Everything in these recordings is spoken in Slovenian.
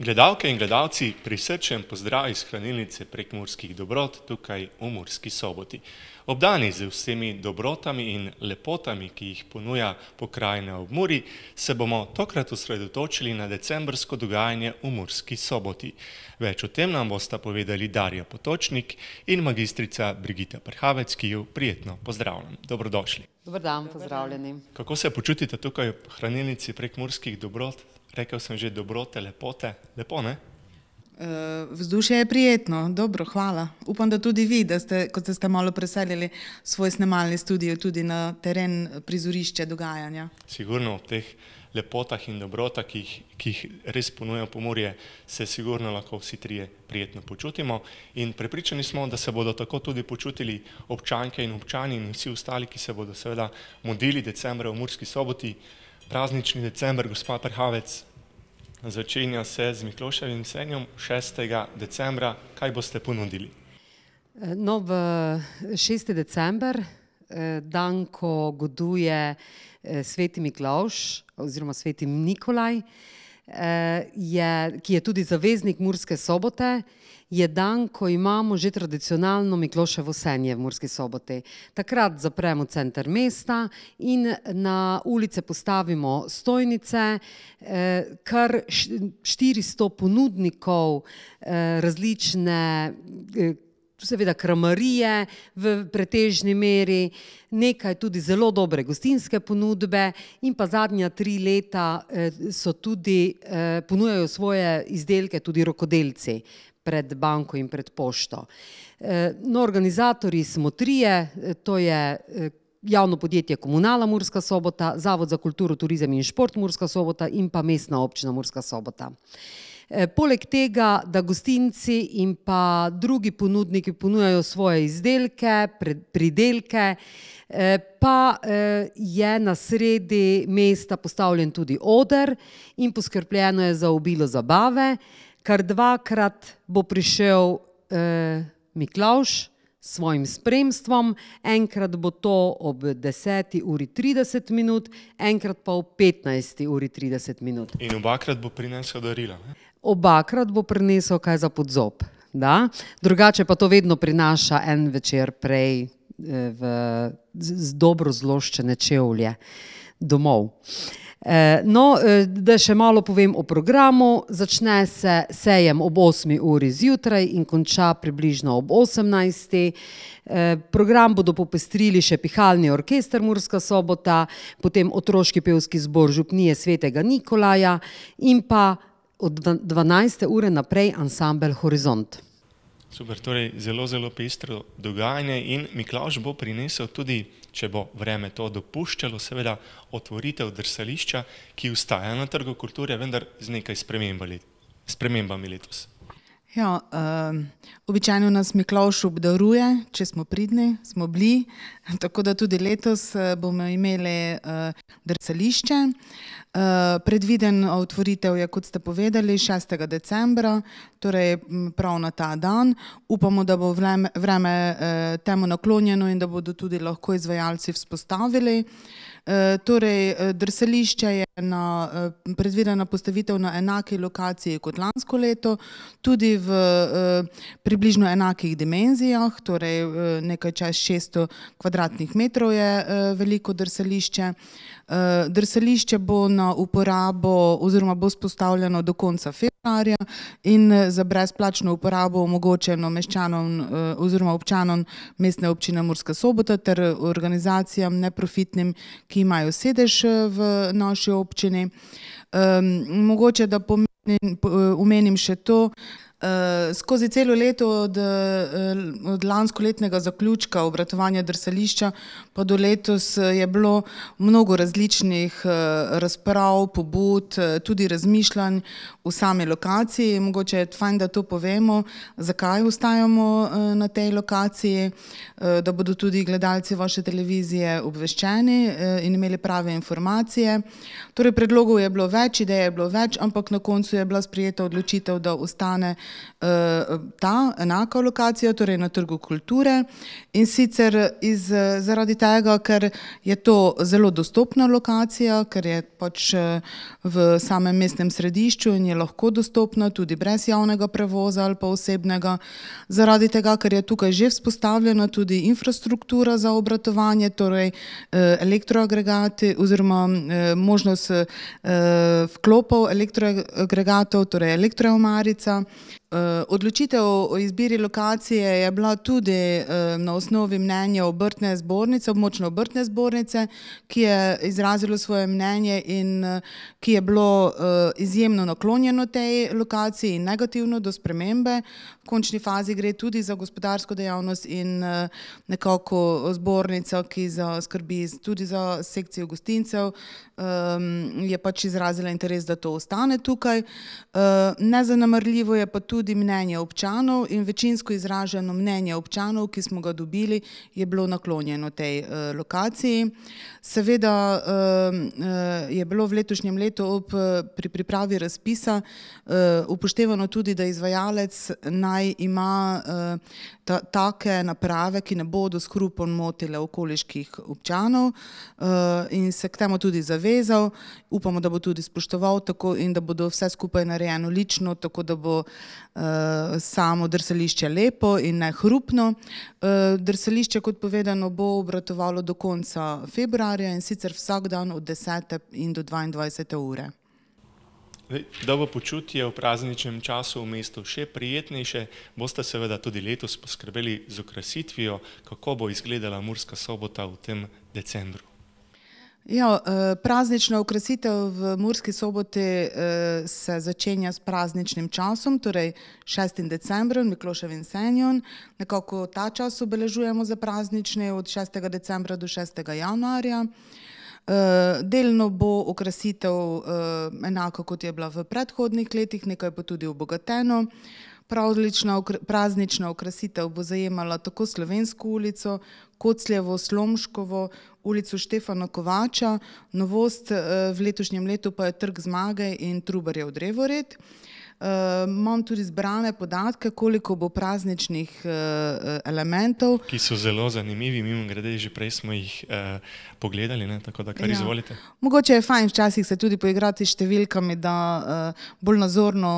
Gledalke in gledalci, prisrčen pozdrav iz hranilnice prekmurskih dobrot tukaj v Murski soboti. Obdani z vsemi dobrotami in lepotami, ki jih ponuja pokrajina ob Muri, se bomo tokrat usredotočili na decembrsko dogajanje v Murski soboti. Več o tem nam bosta povedali Darja Potočnik in magistrica Brigita Prhavec, ki ju prijetno pozdravljam. Dobrodošli. Dobar dan, pozdravljeni. Kako se počutite tukaj v hranilnici prekmurskih dobrot? rekel sem že dobrote, lepote, lepo ne? Eh, vzdušje je prijetno, dobro, hvala. Upam, da tudi vi, da ste, kot ste malo preselili svoj snemalni studio, tudi na teren prizorišče dogajanja. Sigurno ob teh lepotah in dobrotah, ki, ki jih res ponuja pomorje, se sigurno lahko vsi trije prijetno počutimo in prepričani smo, da se bodo tako tudi počutili občanke in občani in vsi ostali, ki se bodo seveda modili decembra v Murski soboti, praznični decembr, gospa Prhavec, začenja se z Mikloševim senjem 6. decembra. Kaj boste ponudili? Eh, no, v 6. december, eh, dan, ko goduje eh, sveti Miklauš oziroma sveti Nikolaj, Eh, je, ki je tudi zaveznik Murske sobote, je dan, ko imamo že tradicionalno Mikloševo senje v Murski soboti. Takrat zapremo center mesta in na ulice postavimo stojnice, eh, kar 400 ponudnikov eh, različne kvalitete, seveda kramarije v pretežni meri, nekaj tudi zelo dobre gostinske ponudbe in pa zadnja tri leta eh, so tudi, eh, ponujajo svoje izdelke tudi rokodelci pred banko in pred pošto. Eh, no, organizatorji smo trije, to je javno podjetje Komunala Murska sobota, Zavod za kulturo, turizem in šport Murska sobota in pa mestna občina Murska sobota. Eh, poleg tega, da gostinci in pa drugi ponudniki ponujajo svoje izdelke, pridelke, eh, pa eh, je na sredi mesta postavljen tudi oder in poskrpljeno je za obilo zabave, kar dvakrat bo prišel Miklauš s svojim spremstvom, enkrat bo to ob 10. uri 30 minut, enkrat pa ob 15. uri 30 minut. In obakrat bo prinesel darila. Ne? obakrat bo prinesel kaj za podzob. Da? Drugače pa to vedno prinaša en večer prej eh, v dobro zloščene čevlje domov. Eh, no, eh, da še malo povem o programu. Začne se sejem ob 8. uri zjutraj in konča približno ob 18. Program bodo popestrili še pihalni orkester Murska sobota, potem otroški pevski zbor Župnije svetega Nikolaja in pa od 12. ure naprej ansambel Horizont. Super, torej zelo, zelo pestro dogajanje in Miklaš bo prinesel tudi, če bo vreme to dopuščalo, seveda otvoritev drsališča, ki ustaja na trgu kulture, vendar z nekaj spremembami letos. Ja, uh, običajno nas Miklaš obdaruje, če smo pridni, smo bili, tako da tudi letos bomo imeli uh, drsališče. Eh, predviden otvoritev je, kot ste povedali, 6. decembra, torej prav na ta dan. Upamo, da bo vreme, vreme eh, temu naklonjeno in da bodo tudi lahko izvajalci vzpostavili. Eh, torej, drselišče je na, predvidena postavitev na enaki lokaciji kot lansko leto, tudi v približno enakih dimenzijah, torej nekaj čez 600 kvadratnih metrov je veliko drselišče. Eh, drsališče bo na uporabo oziroma bo spostavljeno do konca februarja in eh, za brezplačno uporabo omogočeno meščanom eh, oziroma občanom mestne občine Murska sobota ter organizacijam neprofitnim, ki imajo sedež v naši občini. Mogoče, da pomenim še to, da Eh, skozi celo leto, od, eh, od lansko letnega zaključka obratovanja drsališča, pa do letos eh, je bilo mnogo različnih razprav, pobud, tudi razmišljanj v sami lokaciji. Mogoče je fajn, da to povemo, zakaj ustajamo na tej lokaciji, da bodo tudi gledalci vaše televizije obveščeni in imeli prave informacije. Torej, predlogov je bilo več, ideje je bilo več, ampak na koncu je bila sprijeta odločitev, da ostane. Eh, ta enaka lokacija, torej na trgu kulture in sicer iz, zaradi tega, ker je to zelo dostopna lokacija, ker je pač eh, v samem mestnem središču in je lahko dostopna tudi brez javnega prevoza ali pa osebnega, zaradi tega, ker je tukaj že vzpostavljena tudi infrastruktura za obratovanje, torej eh, elektroagregati oziroma možnost vklopov elektroagregatov, torej elektroomarica Eh, odločitev o izbiri lokacije je bila tudi eh, na osnovi mnenja obrtne zbornice, območno obrtne zbornice, ki je izrazilo svoje mnenje in eh, ki je bilo izjemno naklonjeno tej lokaciji in negativno do spremembe. V končni fazi gre tudi za gospodarsko dejavnost in nekako zbornica, ki skrbi tudi za sekcijo gostincev, ehm, je pač izrazila interes, da to ostane tukaj. Nezanamrljivo je pa tudi tudi mnenje občanov in večinsko izraženo mnenje občanov, ki smo ga dobili, je bilo naklonjeno tej eh, lokaciji. Seveda eh, eh, je bilo v letošnjem letu pri pripravi razpisa upoštevano tudi, da izvajalec naj ima take naprave, ki ne bodo skrupom motile okoliških občanov in se k temu tudi zavezal. Upamo, da bo tudi spoštoval tako in da bodo vse skupaj narejeno lično, tako da bo Eh, samo drsališče lepo in ne hrupno. Eh, drsališče, kot povedano, bo obratovalo do konca februarja in sicer vsak dan od 10. in do 22. ure. Da bo počutje v prazničnem času v mestu še prijetnejše, boste seveda tudi letos poskrbeli z okrasitvijo, kako bo izgledala Murska sobota v tem decembru. Ja, eh, praznična okrasitev v Murski soboti eh, se začenja s prazničnim časom, torej 6. decembrom, Mikloševim senjon. Nekako ta čas obeležujemo za praznične od 6. decembra do 6. januarja. Eh, delno bo okrasitev enako, kot je bila v predhodnih letih, nekaj bo tudi obogateno. Pravlična praznična okrasitev bo zajemala tako Slovensko ulico, Kocljevo, Slomškovo, ulico Štefana Kovača, novost eh, v letošnjem letu pa je Trg zmage in Trubarjev drevored. Uh, Eh, imam tudi zbrane podatke, koliko bo prazničnih eh, eh, elementov. Ki so zelo zanimivi, mimo grede, že prej smo jih pogledali, tako da kar ja. izvolite. Mogoče je fajn včasih se tudi poigrati številkami, da bolj nazorno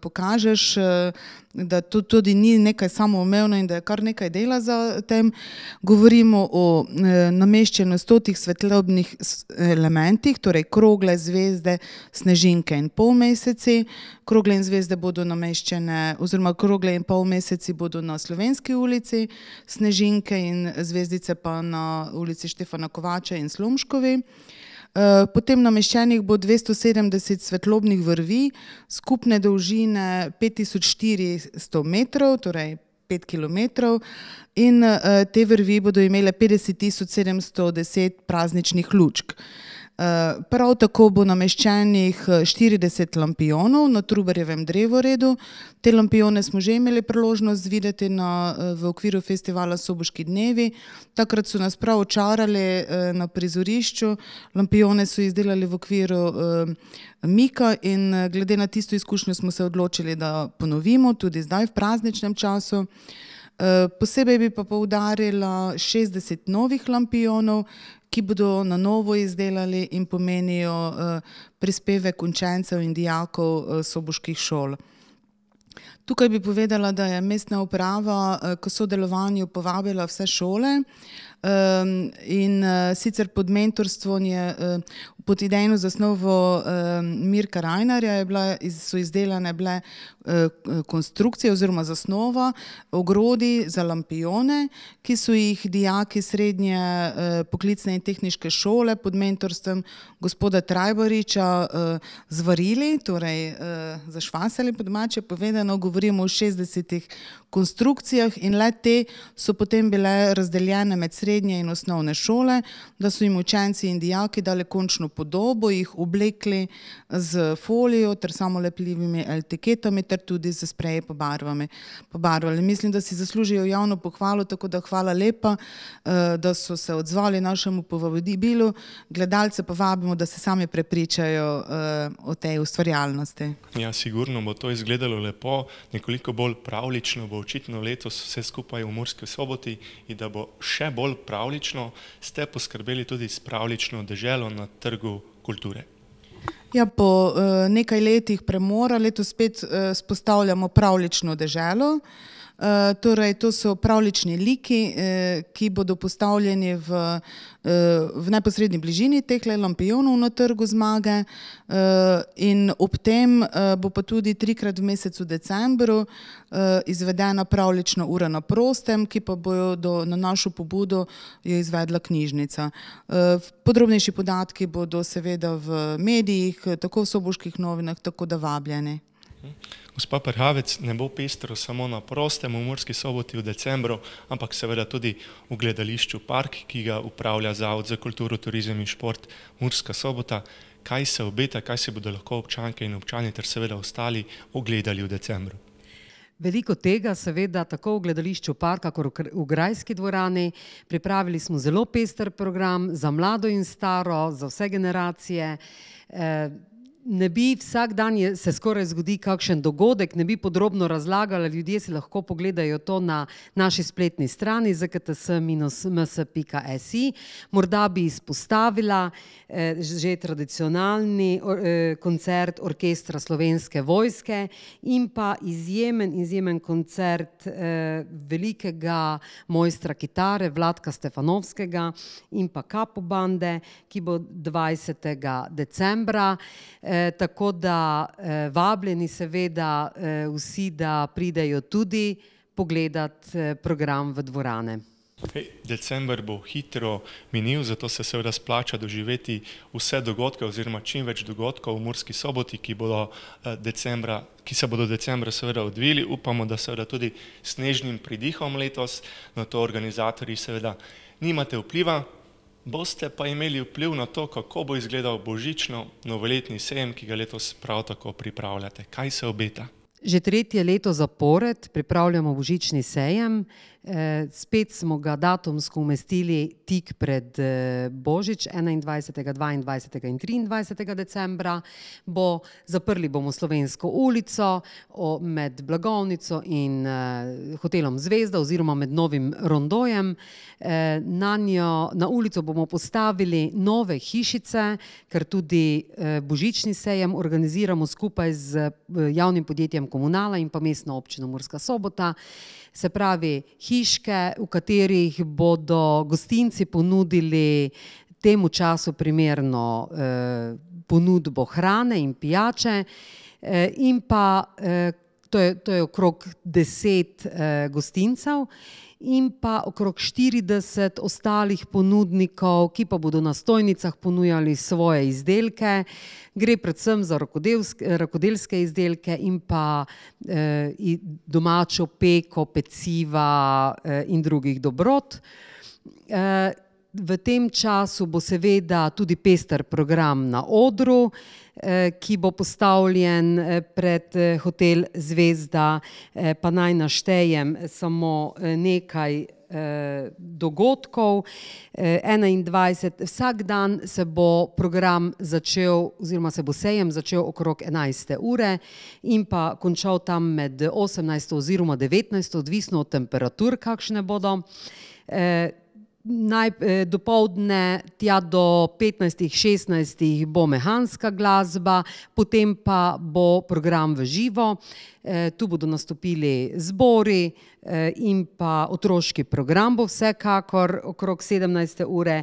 pokažeš, da to tudi ni nekaj samoumevno in da je kar nekaj dela za tem. Govorimo o nameščenju stotih svetlobnih elementih, torej krogle, zvezde, snežinke in polmeseci. Krogle krogle in zvezde bodo nameščene, oziroma krogle in pol meseci bodo na Slovenski ulici, snežinke in zvezdice pa na ulici Štefana Kovača in Slomškovi. Eh, Potem nameščenih bo 270 svetlobnih vrvi, skupne dolžine 5400 metrov, torej 5 km, in eh, te vrvi bodo imele 50710 prazničnih lučk. Prav tako bo nameščenih 40 eh, lampionov na Trubarjevem drevoredu. Te lampione smo že imeli priložnost videti na, eh, v okviru festivala Soboški dnevi. Takrat so nas prav očarali eh, na prizorišču. Lampione so izdelali v okviru Mika in glede na tisto izkušnjo smo se odločili, da ponovimo tudi zdaj v prazničnem času. Posebej bi pa poudarila 60 novih lampionov, ki bodo na novo izdelali in pomenijo eh, prispevek učencev in dijakov eh, soboških šol. Tukaj bi povedala, da je mestna uprava eh, k sodelovanju povabila vse šole ehm, in eh, sicer pod mentorstvom je eh, pod idejno zasnovo ehm, Mirka Rajnarja so izdelane bile konstrukcije oziroma zasnova ogrodi za lampione, ki so jih dijaki srednje poklicne in tehniške šole pod mentorstvom gospoda Trajboriča zvarili, torej zašvasali pod mače, povedano govorili, govorimo o 60 konstrukcijah in le te so potem bile razdeljene med srednje in osnovne šole, da so jim učenci in dijaki dali končno podobo, jih oblekli z folijo ter samolepljivimi etiketami ter tudi z spreje pobarvami. pobarvali. Mislim, da si zaslužijo javno pohvalo, tako da hvala lepa, eh, da so se odzvali našemu povabilu. Gledalce pa vabimo, da se sami prepričajo eh, o tej ustvarjalnosti. Ja, sigurno bo to izgledalo lepo, nekoliko bolj pravlično bo očitno letos vse skupaj v Murski soboti in da bo še bolj pravlično, ste poskrbeli tudi s pravlično deželo na trgu kulture. Ja, po uh, nekaj letih premora letos spet uh, spostavljamo pravlično deželo. Uh, Eh, torej to so pravlični liki, eh, ki bodo postavljeni v, eh, v neposrednji bližini teh lampionov na trgu zmage in ob tem bo pa tudi trikrat v mesecu decembru izvedena pravlična ura na prostem, ki pa bojo do, na našo pobudo jo izvedla knjižnica. Podrobnejši podatki bodo seveda v medijih, tako v soboških novinah, tako da vabljeni. Gospa Prhavec, ne bo pestro samo na prostem v Murski soboti v decembru, ampak seveda tudi v gledališču Park, ki ga upravlja Zavod za kulturo, turizem in šport Murska sobota. Kaj se obeta, kaj se bodo lahko občanke in občani ter seveda ostali ogledali v decembru? Veliko tega, seveda, tako v gledališču Parka, kot v Grajski dvorani. Pripravili smo zelo pester program za mlado in staro, za vse generacije. Eh, ne bi vsak dan je, se skoraj zgodi kakšen dogodek, ne bi podrobno razlagala, ljudje si lahko pogledajo to na naši spletni strani zkts-ms.si. Morda bi izpostavila eh, že tradicionalni or, eh, koncert orkestra slovenske vojske in pa izjemen, izjemen koncert eh, velikega mojstra kitare Vladka Stefanovskega in pa Kapo Bande, ki bo 20. decembra. Eh, Eh, tako da eh, vabljeni seveda eh, vsi, da pridejo tudi pogledat eh, program v dvorane. Hey, december bo hitro minil, zato se seveda splača doživeti vse dogodke oziroma čim več dogodkov v Murski soboti, ki, bodo, eh, decembra, ki se bodo decembra seveda odvili. Upamo, da seveda tudi snežnim pridihom letos na to organizatorji seveda nimate vpliva, Boste pa imeli vpliv na to, kako bo izgledal božično novoletni sejem, ki ga letos prav tako pripravljate. Kaj se obeta? Že tretje leto zapored pripravljamo božični sejem, Eh, spet smo ga datumsko umestili tik pred eh, Božič, 21., 22. in 23. decembra. Bo, zaprli bomo Slovensko ulico med Blagovnico in eh, hotelom Zvezda oziroma med Novim Rondojem. Na, njo, na ulico bomo postavili nove hišice, ker tudi Božični sejem organiziramo skupaj z javnim podjetjem Komunala in pa mestno občino Murska sobota. Se pravi, hiške, v katerih bodo gostinci ponudili temu času primerno eh, ponudbo hrane in pijače, eh, in pa kakšne. Eh, to je, to je okrog 10 eh, gostincev in pa okrog 40 ostalih ponudnikov, ki pa bodo na stojnicah ponujali svoje izdelke. Gre predvsem za rakodelske izdelke in pa eh, domačo peko, peciva eh, in drugih dobrot. Eh, V tem času bo seveda tudi pester program na odru, eh, ki bo postavljen eh, pred eh, hotel Zvezda, pa naj naštejem samo nekaj dogodkov. 21. Vsak dan se bo program začel, oziroma se bo sejem začel okrog 11. ure in pa končal tam med 18. oziroma 19. odvisno od temperatur, kakšne bodo naj, eh, dopoledne, tja do 15-16 bo mehanska glasba, potem pa bo program v živo, eh, tu bodo nastopili zbori, Eh, in pa otroški program bo vsekakor okrog 17. ure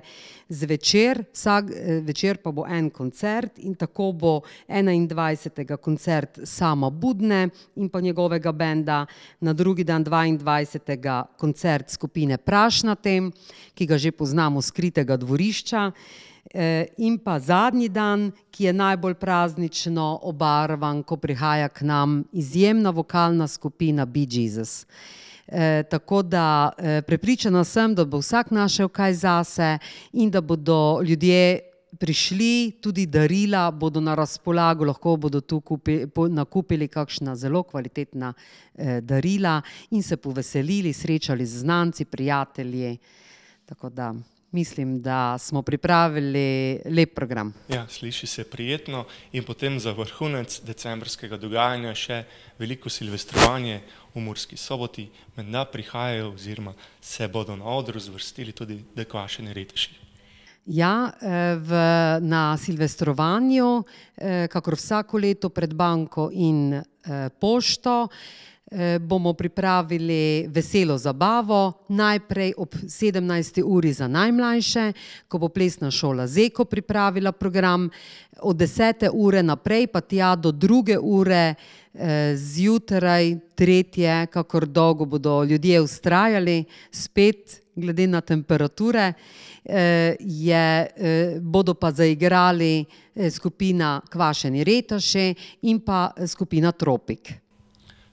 zvečer, vsak eh, večer pa bo en koncert in tako bo 21. koncert Sama Budne in pa njegovega benda, na drugi dan 22. koncert skupine Prašnatem, ki ga že poznamo skritega dvorišča. Eh, in pa zadnji dan, ki je najbolj praznično obarvan, ko prihaja k nam izjemna vokalna skupina Bee Gees. E, eh, tako da e, prepričana sem, da bo vsak našel kaj zase in da bodo ljudje prišli, tudi darila bodo na razpolago, lahko bodo tu kupi, po, nakupili kakšna zelo kvalitetna e, darila in se poveselili, srečali z znanci, prijatelji. Tako da mislim, da smo pripravili lep program. Ja, sliši se prijetno in potem za vrhunec decembrskega dogajanja še veliko silvestrovanje v Murski soboti, menda prihajajo oziroma se bodo na odru zvrstili tudi dekvašeni retiši. Ja, eh, v, na silvestrovanju, eh, kakor vsako leto pred banko in eh, pošto, Eh, bomo pripravili veselo zabavo, najprej ob 17. uri za najmlajše, ko bo plesna šola Zeko pripravila program, od 10. ure naprej pa tja do 2. ure eh, zjutraj, tretje, kakor dolgo bodo ljudje ustrajali, spet glede na temperature, eh, bodo pa zaigrali skupina Kvašeni retaše in pa skupina Tropik.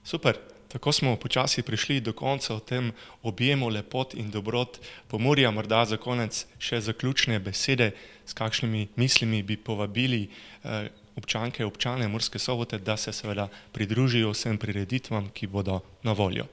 Super, tako smo počasi prišli do konca o tem objemu lepot in dobrot pomorja. Morda za konec še zaključne besede, s kakšnimi mislimi bi povabili eh, občanke, občane Murske sobote, da se seveda pridružijo vsem prireditvam, ki bodo na voljo.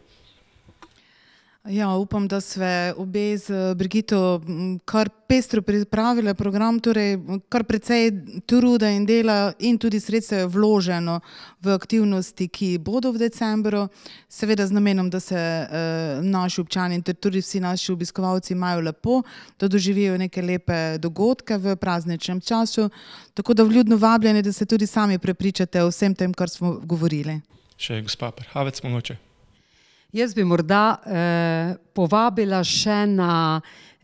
Ja, upam, da ste obe z Brigito kar pestro pripravili program, torej kar precej truda in dela in tudi sredstva je vloženo v aktivnosti, ki bodo v decembru. Seveda z namenom, da se eh, naši občani in tudi vsi naši obiskovalci imajo lepo, da doživijo neke lepe dogodke v prazničnem času. Tako da vljudno vabljeni, da se tudi sami prepričate o vsem tem, kar smo govorili. Še gospa Prhavec, mogoče. Jaz bi morda eh, povabila še na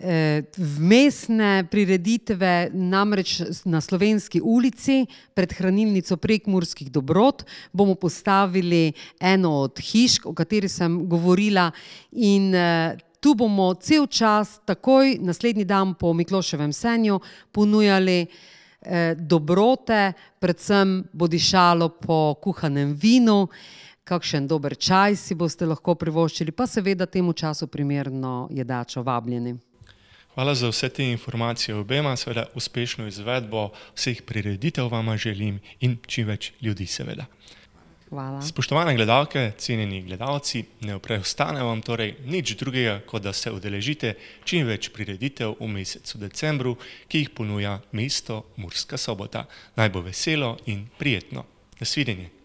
eh, mestne prireditve, namreč na Slovenski ulici pred hranilnico prekmurskih dobrot bomo postavili eno od hiš, o kateri sem govorila. In, eh, Tu bomo cel čas, takoj naslednji dan po Mikloševem senju, ponujali eh, dobrote, predvsem bodišalo po kuhanem vinu. Eh, kakšen dober čaj si boste lahko privoščili, pa seveda temu času primerno jedačo vabljeni. Hvala za vse te informacije obema, seveda uspešno izvedbo vseh prireditev vama želim in čim več ljudi seveda. Hvala. Spoštovane gledalke, cenjeni gledalci, ne preostane vam torej nič drugega, kot da se udeležite čim več prireditev v mesecu decembru, ki jih ponuja mesto Murska sobota. Naj bo veselo in prijetno. Nasvidenje.